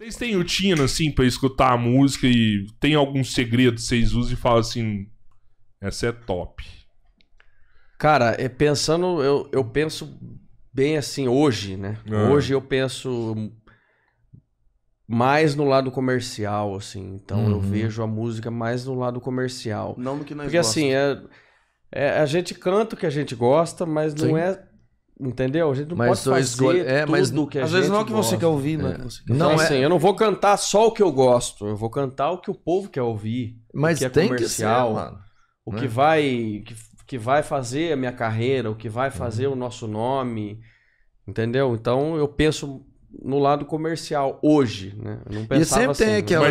Vocês têm rotina, assim, pra escutar a música e tem algum segredo que vocês usam e falam assim: essa é top? Cara, é, pensando, eu, eu penso bem assim hoje, né? É. Hoje eu penso mais no lado comercial, assim. Então uhum. eu vejo a música mais no lado comercial. Não do que nós Porque gosta. assim, é, é, a gente canta o que a gente gosta, mas não é Entendeu? A gente não mas pode fazer é, tudo mas, que a Às vezes não é o que você quer ouvir, né? É. é. Então, não assim, é- eu não vou cantar só o que eu gosto. Eu vou cantar o que o povo quer ouvir. Mas que é tem comercial, que ser, mano. O né? que vai... Que, que vai fazer a minha carreira, o que vai uhum. fazer o nosso nome, entendeu? Então eu penso no lado comercial hoje, né? Eu não pensava e sempre assim, né? tem aquela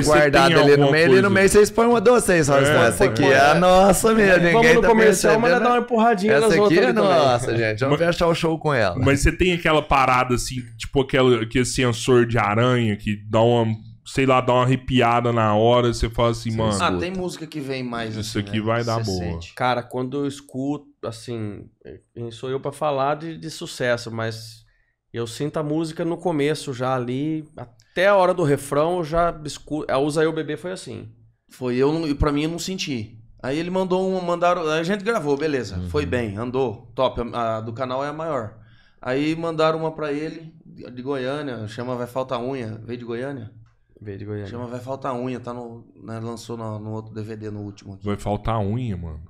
né? ali no meio, ali no meio vocês põem uma doce aí, só é, né? essa aqui é a nossa mesmo. vamos no tá comercial, mas ela dá né? uma empurradinha essa nas aqui outras é nossa, gente. Vamos fechar o show com ela. Mas você tem aquela parada assim, tipo aquele aquele é sensor de aranha que dá uma, sei lá, dá uma arrepiada na hora, você fala assim, mano. Ah, tem música que vem mais Isso assim, aqui né? vai dar boa. Sente. Cara, quando eu escuto, assim, eh, sou eu para falar de, de sucesso, mas eu sinto a música no começo já ali, até a hora do refrão eu já escuto. A Usa Eu Bebê foi assim. Foi eu, e pra mim eu não senti. Aí ele mandou uma, mandaram, a gente gravou, beleza, uhum. foi bem, andou, top, a, a, do canal é a maior. Aí mandaram uma pra ele, de Goiânia, chama Vai Faltar Unha, veio de Goiânia? Veio de Goiânia. Chama Vai Faltar Unha, tá no, né, lançou no, no, outro DVD, no último aqui. Vai Faltar Unha, mano.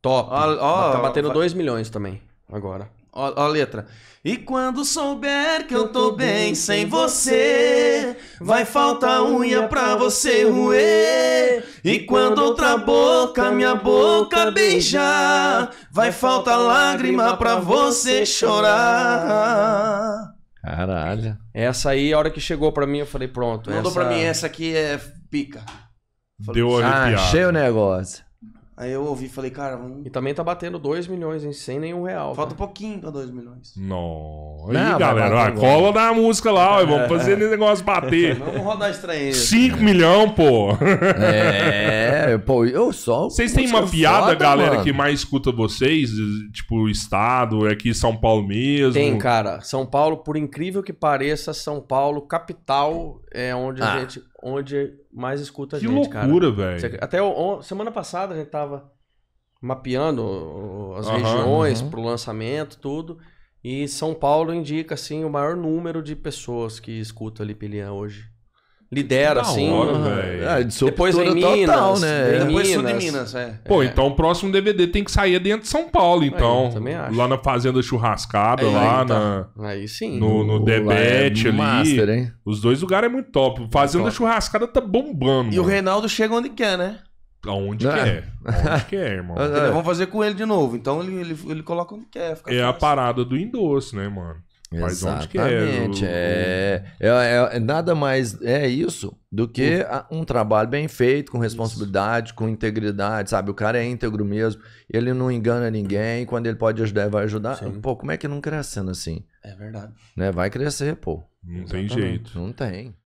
Top, ah, ó, tá batendo 2 vai... milhões também, agora. Ó, ó, a letra. E quando souber que eu tô bem sem você, vai faltar unha pra você roer. E quando outra boca minha boca beijar, vai faltar lágrima pra você chorar. Caralho. Essa aí, a hora que chegou pra mim, eu falei, pronto. Mandou essa... pra mim, essa aqui é pica. Falei, Deu arrepiado. Ah, achei o negócio. Aí eu ouvi e falei, cara, vamos. E também tá batendo 2 milhões hein? Sem nenhum real. Falta um pouquinho pra 2 milhões. Não. galera, vai, cola na música lá, ó, vamos é. fazer esse negócio bater. Vamos rodar estranho. 5 milhões, pô. É, pô, eu só. Vocês têm uma é piada, foda, galera, mano. que mais escuta vocês? Tipo, o estado, é aqui São Paulo mesmo? Tem, cara. São Paulo, por incrível que pareça, São Paulo, capital, é onde ah. a gente onde mais escuta a que gente, loucura, cara. velho. Até o, semana passada a gente tava mapeando as uhum, regiões uhum. pro lançamento, tudo. E São Paulo indica, assim, o maior número de pessoas que escuta Lipilian hoje lidera, assim. Hora, ah, depois vem Minas, total, né? em depois Minas. Sul de Minas, é. Pô, é. então o próximo DVD tem que sair dentro de São Paulo, então. acho. lá na Fazenda Churrascada, é, lá tá. na... Aí sim. No, no é Debete ali. Master, hein? Os dois lugares é muito top. Fazenda top. Churrascada tá bombando. E mano. o Reinaldo chega onde quer, né? Aonde ah. quer. Onde quer, irmão. Vamos fazer com ele de novo. Então ele, ele, ele coloca onde quer. é fácil. a parada do endosso, né, mano? Exatamente. É, é, é, é, nada mais é isso do que hum. um trabalho bem feito, com responsabilidade, isso. com integridade, sabe? O cara é íntegro mesmo, ele não engana ninguém, quando ele pode ajudar, ele vai ajudar. Sim. Pô, como é que não crescendo assim? É verdade. Né? Vai crescer, pô. Não Exatamente. tem jeito. Não tem.